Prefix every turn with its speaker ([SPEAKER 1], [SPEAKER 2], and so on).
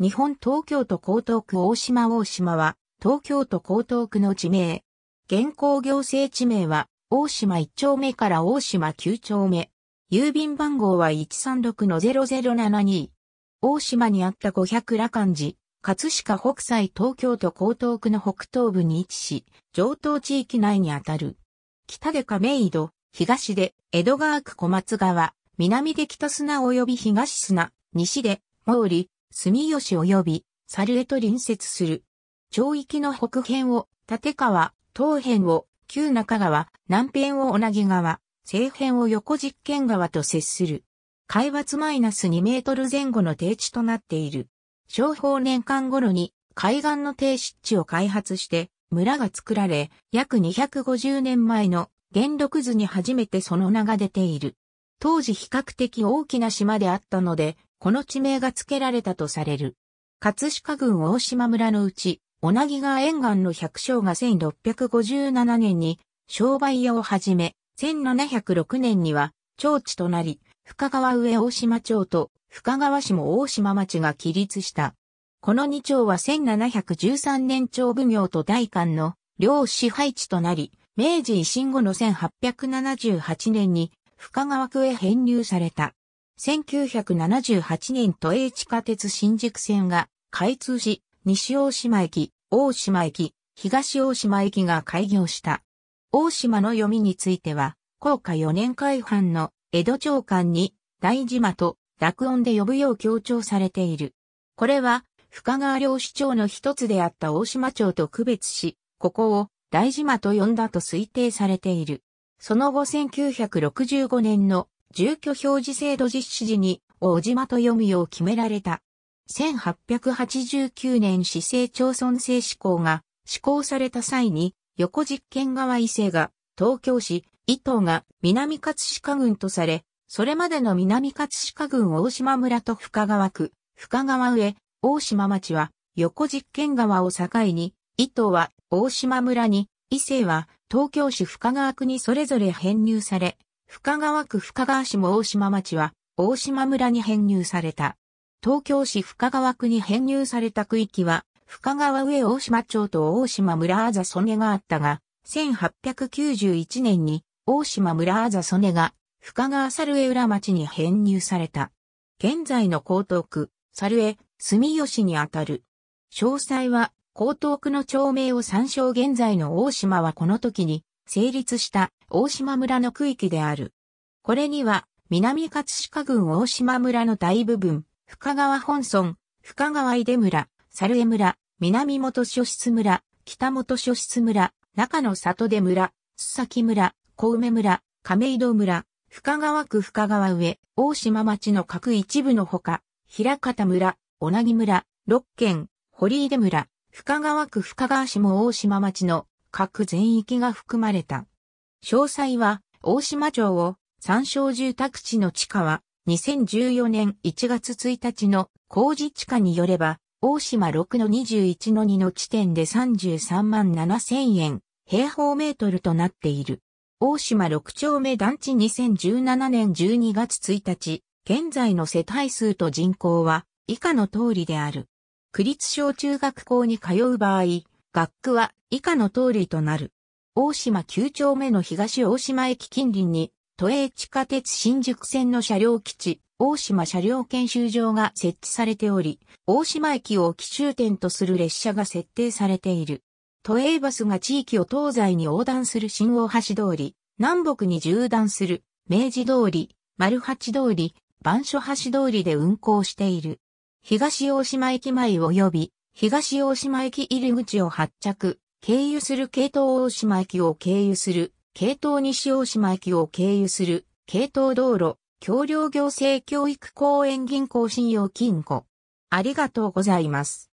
[SPEAKER 1] 日本東京都江東区大島大島は、東京都江東区の地名。現行行政地名は、大島1丁目から大島9丁目。郵便番号は136-0072。大島にあった五百羅漢寺、葛飾北西東京都江東区の北東部に位置し、上東地域内にあたる。北で亀井戸、東で江戸川区小松川、南で北砂及び東砂、西で毛利、住吉及び猿へと隣接する。町域の北辺を立川、東辺を旧中川、南辺を同じ川、西辺を横実験川と接する。海抜マイナス2メートル前後の低地となっている。商法年間頃に海岸の低湿地を開発して村が作られ、約250年前の元禄図に初めてその名が出ている。当時比較的大きな島であったので、この地名が付けられたとされる。葛飾郡大島村のうち、小名木川沿岸の百姓が1657年に商売屋を始め、1706年には町地となり、深川上大島町と深川市も大島町が起立した。この2町は1713年町奉行と大官の両支配地となり、明治維新後の1878年に深川区へ編入された。1978年都営地下鉄新宿線が開通し、西大島駅、大島駅、東大島駅が開業した。大島の読みについては、高下4年開藩の江戸長官に大島と濁音で呼ぶよう強調されている。これは、深川領主町の一つであった大島町と区別し、ここを大島と呼んだと推定されている。その後1965年の住居表示制度実施時に、大島と読むよう決められた。1889年市政町村制施行が施行された際に、横実験側伊勢が東京市、伊東が南葛飾郡とされ、それまでの南葛飾郡大島村と深川区、深川上、大島町は横実験川を境に、伊東は大島村に、伊勢は東京市深川区にそれぞれ編入され、深川区深川市も大島町は、大島村に編入された。東京市深川区に編入された区域は、深川上大島町と大島村あざ曽根があったが、1891年に大島村あざ曽根が深川猿江浦町に編入された。現在の江東区、猿江、住吉にあたる。詳細は江東区の町名を参照現在の大島はこの時に成立した大島村の区域である。これには、南葛飾郡大島村の大部分、深川本村、深川井出村、猿江村、南本諸室村、北本諸室村、中野里出村、須崎村、小梅村、亀戸村、深川区深川上、大島町の各一部のほか、平方村、小名木村、六県、堀井出村、深川区深川市も大島町の各全域が含まれた。詳細は、大島町を参照住宅地の地下は、2014年1月1日の工事地下によれば、大島6の21の2の地点で33万7千円、平方メートルとなっている。大島6丁目団地2017年12月1日、現在の世帯数と人口は以下の通りである。区立小中学校に通う場合、学区は以下の通りとなる。大島9丁目の東大島駅近隣に、都営地下鉄新宿線の車両基地、大島車両研修場が設置されており、大島駅を奇襲点とする列車が設定されている。都営バスが地域を東西に横断する新大橋通り、南北に縦断する明治通り、丸八通り、番所橋通りで運行している。東大島駅前及び東大島駅入り口を発着、経由する京統大島駅を経由する、京統西大島駅を経由する、京統道路、橋梁行政教育公園銀行信用金庫。ありがとうございます。